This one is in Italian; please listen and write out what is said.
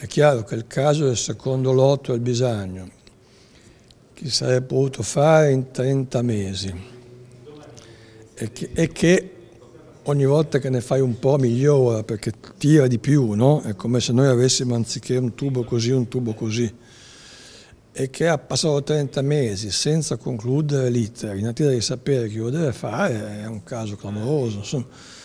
È chiaro che il caso del secondo lotto al bisogno che sarebbe potuto fare in 30 mesi, e che, e che, ogni volta che ne fai un po' migliora perché tira di più, no? È come se noi avessimo anziché un tubo così, un tubo così. E che ha passato 30 mesi senza concludere l'iter, in attesa di sapere che lo deve fare, è un caso clamoroso. Insomma